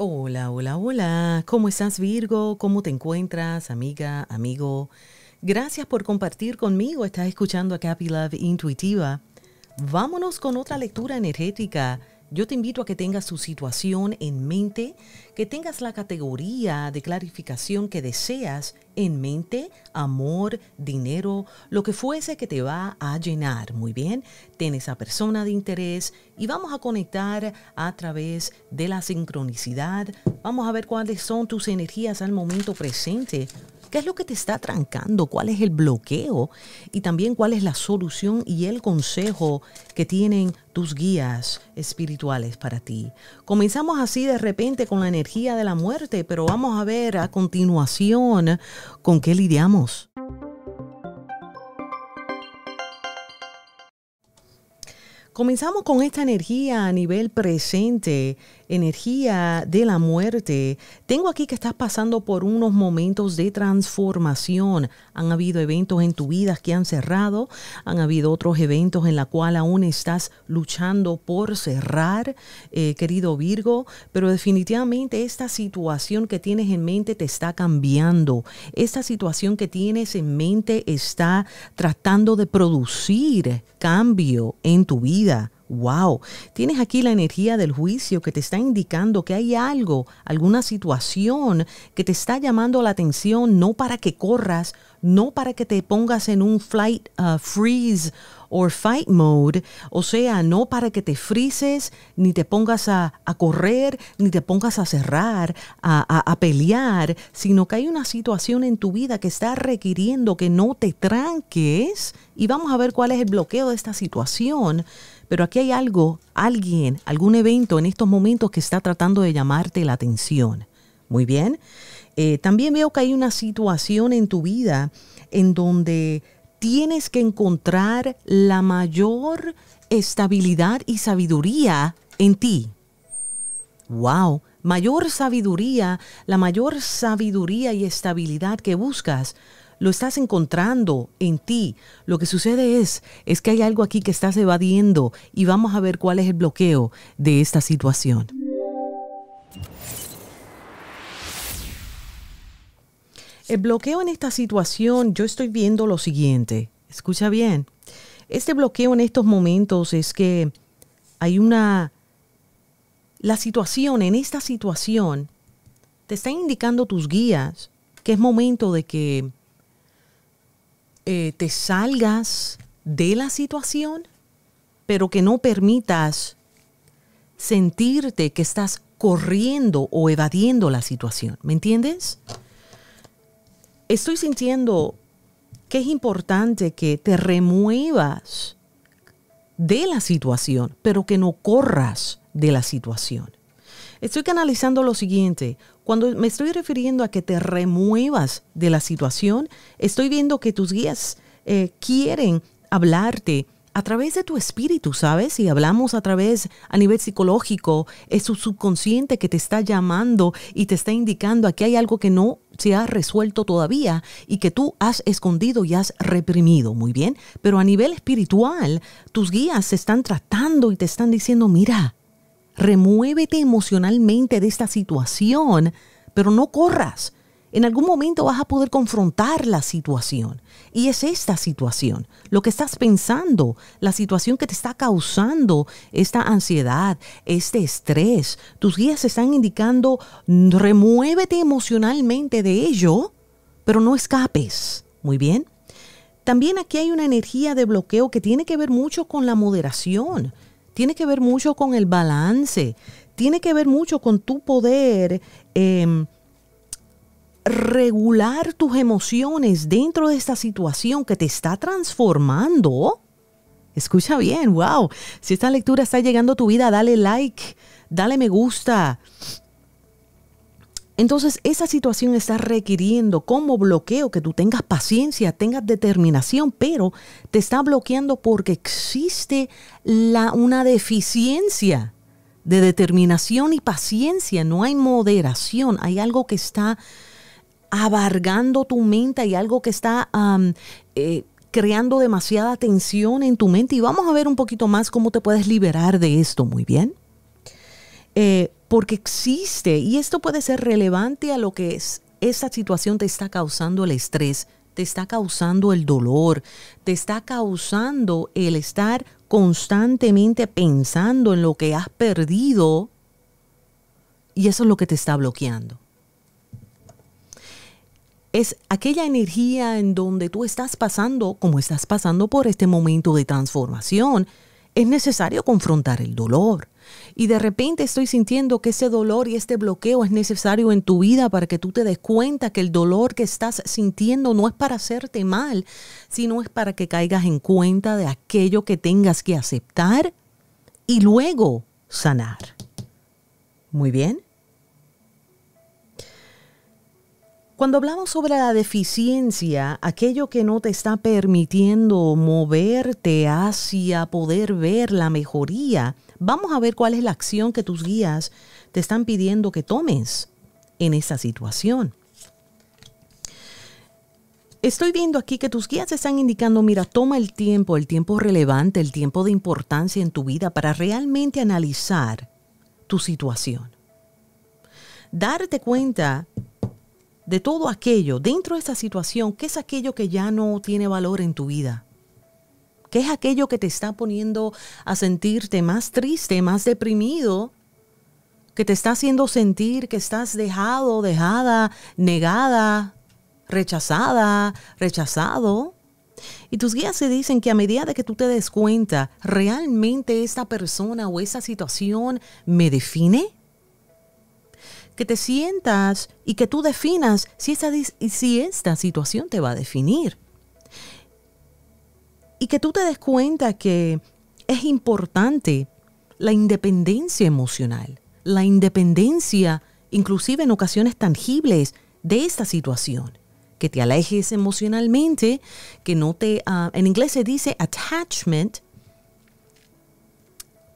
Hola, hola, hola. ¿Cómo estás Virgo? ¿Cómo te encuentras, amiga, amigo? Gracias por compartir conmigo. Estás escuchando a Happy Love Intuitiva. Vámonos con otra lectura energética yo te invito a que tengas tu situación en mente, que tengas la categoría de clarificación que deseas en mente, amor, dinero, lo que fuese que te va a llenar. Muy bien, ten esa persona de interés y vamos a conectar a través de la sincronicidad. Vamos a ver cuáles son tus energías al momento presente ¿Qué es lo que te está trancando? ¿Cuál es el bloqueo? Y también cuál es la solución y el consejo que tienen tus guías espirituales para ti. Comenzamos así de repente con la energía de la muerte, pero vamos a ver a continuación con qué lidiamos. Comenzamos con esta energía a nivel presente energía de la muerte. Tengo aquí que estás pasando por unos momentos de transformación. Han habido eventos en tu vida que han cerrado, han habido otros eventos en la cual aún estás luchando por cerrar, eh, querido Virgo, pero definitivamente esta situación que tienes en mente te está cambiando. Esta situación que tienes en mente está tratando de producir cambio en tu vida. Wow, tienes aquí la energía del juicio que te está indicando que hay algo, alguna situación que te está llamando la atención, no para que corras, no para que te pongas en un flight uh, freeze or fight mode, o sea, no para que te frises, ni te pongas a, correr, ni te pongas a cerrar, a, a, pelear, sino que hay una situación en tu vida que está requiriendo que no te tranques y vamos a ver cuál es el bloqueo de esta situación pero aquí hay algo, alguien, algún evento en estos momentos que está tratando de llamarte la atención. Muy bien. Eh, también veo que hay una situación en tu vida en donde tienes que encontrar la mayor estabilidad y sabiduría en ti. ¡Wow! Mayor sabiduría, la mayor sabiduría y estabilidad que buscas lo estás encontrando en ti. Lo que sucede es, es que hay algo aquí que estás evadiendo y vamos a ver cuál es el bloqueo de esta situación. El bloqueo en esta situación, yo estoy viendo lo siguiente. Escucha bien. Este bloqueo en estos momentos es que hay una... La situación, en esta situación, te está indicando tus guías que es momento de que eh, te salgas de la situación, pero que no permitas sentirte que estás corriendo o evadiendo la situación. ¿Me entiendes? Estoy sintiendo que es importante que te remuevas de la situación, pero que no corras de la situación. Estoy canalizando lo siguiente. Cuando me estoy refiriendo a que te remuevas de la situación, estoy viendo que tus guías eh, quieren hablarte a través de tu espíritu, ¿sabes? Y hablamos a través a nivel psicológico, es su subconsciente que te está llamando y te está indicando que hay algo que no se ha resuelto todavía y que tú has escondido y has reprimido, muy bien, pero a nivel espiritual, tus guías se están tratando y te están diciendo, mira, remuévete emocionalmente de esta situación, pero no corras. En algún momento vas a poder confrontar la situación. Y es esta situación, lo que estás pensando, la situación que te está causando esta ansiedad, este estrés. Tus guías están indicando, remuévete emocionalmente de ello, pero no escapes. Muy bien. También aquí hay una energía de bloqueo que tiene que ver mucho con la moderación tiene que ver mucho con el balance, tiene que ver mucho con tu poder em, regular tus emociones dentro de esta situación que te está transformando. Escucha bien, wow. Si esta lectura está llegando a tu vida, dale like, dale me gusta, entonces, esa situación está requiriendo como bloqueo que tú tengas paciencia, tengas determinación, pero te está bloqueando porque existe la, una deficiencia de determinación y paciencia. No hay moderación, hay algo que está abargando tu mente, hay algo que está... Eh, creando demasiada tensión en tu mente y vamos a ver un poquito más cómo te puedes liberar de esto, muy bien. Eh, porque existe, y esto puede ser relevante a lo que es, esa situación te está causando el estrés, te está causando el dolor, te está causando el estar constantemente pensando en lo que has perdido, y eso es lo que te está bloqueando. Es aquella energía en donde tú estás pasando, como estás pasando por este momento de transformación, es necesario confrontar el dolor y de repente estoy sintiendo que ese dolor y este bloqueo es necesario en tu vida para que tú te des cuenta que el dolor que estás sintiendo no es para hacerte mal, sino es para que caigas en cuenta de aquello que tengas que aceptar y luego sanar. Muy bien. Cuando hablamos sobre la deficiencia, aquello que no te está permitiendo moverte hacia poder ver la mejoría, Vamos a ver cuál es la acción que tus guías te están pidiendo que tomes en esa situación. Estoy viendo aquí que tus guías te están indicando, mira, toma el tiempo, el tiempo relevante, el tiempo de importancia en tu vida para realmente analizar tu situación. Darte cuenta de todo aquello dentro de esa situación, que es aquello que ya no tiene valor en tu vida. ¿Qué es aquello que te está poniendo a sentirte más triste, más deprimido? Que te está haciendo sentir que estás dejado, dejada, negada, rechazada, rechazado. Y tus guías te dicen que a medida de que tú te des cuenta, ¿realmente esta persona o esa situación me define? Que te sientas y que tú definas si si esta situación te va a definir y que tú te des cuenta que es importante la independencia emocional, la independencia inclusive en ocasiones tangibles de esta situación, que te alejes emocionalmente, que no te, ah, en inglés se dice attachment,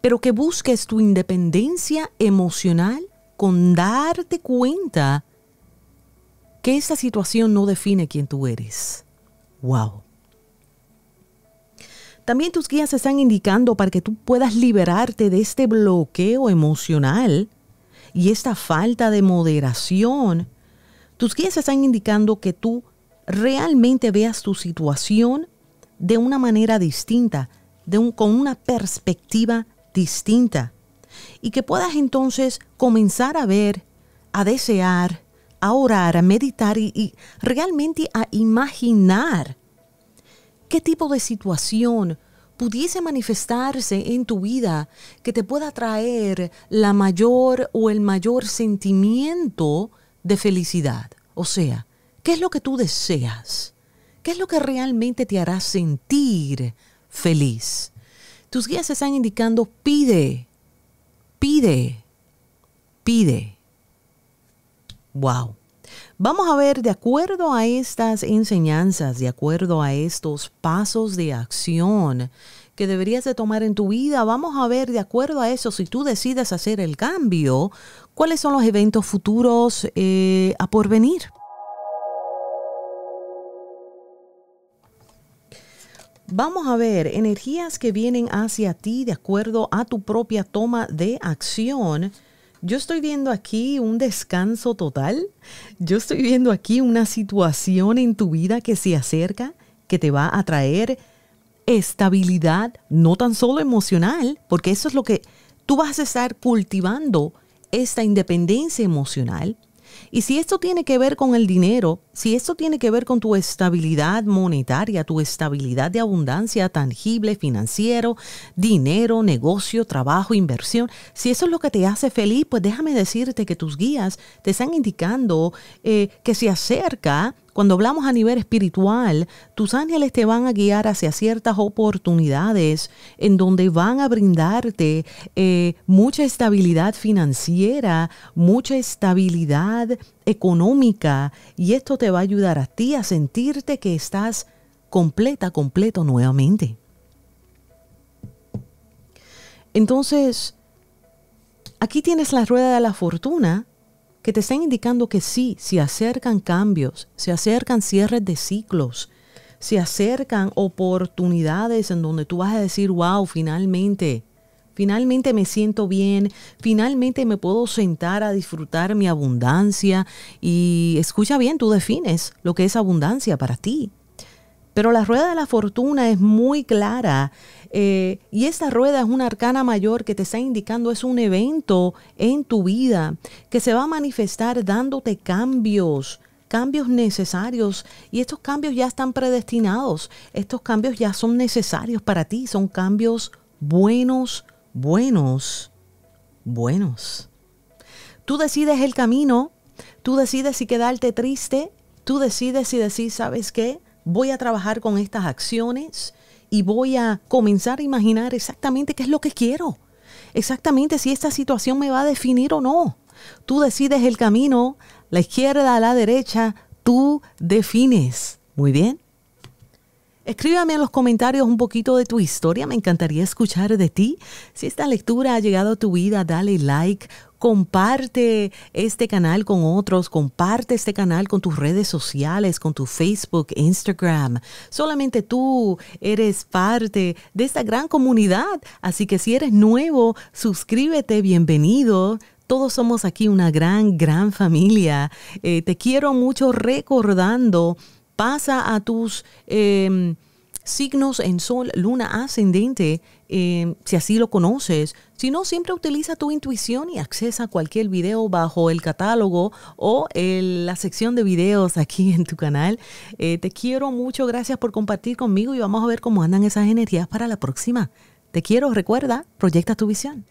pero que busques tu independencia emocional con darte cuenta que esta situación no define quién tú eres. ¡Wow! También tus guías están indicando para que tú puedas liberarte de este bloqueo emocional y esta falta de moderación. Tus guías están indicando que tú realmente veas tu situación de una manera distinta, de con una perspectiva distinta. Y que puedas entonces comenzar a ver, a desear, a orar, a meditar y realmente a imaginar ¿Qué tipo de situación pudiese manifestarse en tu vida que te pueda traer la mayor o el mayor sentimiento de felicidad? O sea, ¿qué es lo que tú deseas? ¿Qué es lo que realmente te hará sentir feliz? Tus guías están indicando, pide, pide, pide. Wow. Vamos a ver, de acuerdo a estas enseñanzas, de acuerdo a estos pasos de acción que deberías de tomar en tu vida, vamos a ver, de acuerdo a eso, si tú decides hacer el cambio, cuáles son los eventos futuros eh, a porvenir. Vamos a ver, energías que vienen hacia ti de acuerdo a tu propia toma de acción yo estoy viendo aquí un descanso total, yo estoy viendo aquí una situación en tu vida que se acerca, que te va a traer estabilidad, no tan solo emocional, porque eso es lo que tú vas a estar cultivando, esta independencia emocional, y si esto tiene que ver con el dinero, si esto tiene que ver con tu estabilidad monetaria, tu estabilidad de abundancia tangible, financiero, dinero, negocio, trabajo, inversión, si eso es lo que te hace feliz, pues déjame decirte que tus guías te están indicando eh, que se acerca cuando hablamos a nivel espiritual, tus ángeles te van a guiar hacia ciertas oportunidades en donde van a brindarte eh, mucha estabilidad financiera, mucha estabilidad económica y esto te va a ayudar a ti a sentirte que estás completa, completo nuevamente. Entonces, aquí tienes la rueda de la fortuna que te estén indicando que sí, se acercan cambios, se acercan cierres de ciclos, se acercan oportunidades en donde tú vas a decir, wow, finalmente, finalmente me siento bien, finalmente me puedo sentar a disfrutar mi abundancia y escucha bien, tú defines lo que es abundancia para ti. Pero la rueda de la fortuna es muy clara. Eh, y esta rueda es una arcana mayor que te está indicando es un evento en tu vida que se va a manifestar dándote cambios, cambios necesarios y estos cambios ya están predestinados, estos cambios ya son necesarios para ti, son cambios buenos, buenos, buenos. Tú decides el camino, tú decides si quedarte triste, tú decides si decir, ¿sabes qué? voy a trabajar con estas acciones y voy a comenzar a imaginar exactamente qué es lo que quiero, exactamente si esta situación me va a definir o no. Tú decides el camino, la izquierda, la derecha, tú defines. Muy bien. Escríbame en los comentarios un poquito de tu historia, me encantaría escuchar de ti. Si esta lectura ha llegado a tu vida, dale like, comparte este canal con otros, comparte este canal con tus redes sociales, con tu Facebook, Instagram. Solamente tú eres parte de esta gran comunidad, así que si eres nuevo, suscríbete, bienvenido. Todos somos aquí una gran, gran familia. Eh, te quiero mucho recordando, pasa a tus... Em, signos en sol, luna, ascendente, eh, si así lo conoces. Si no, siempre utiliza tu intuición y accesa cualquier video bajo el catálogo o la sección de videos aquí en tu canal. Eh, te quiero mucho, gracias por compartir conmigo y vamos a ver cómo andan esas energías para la próxima. Te quiero, recuerda, proyecta tu visión.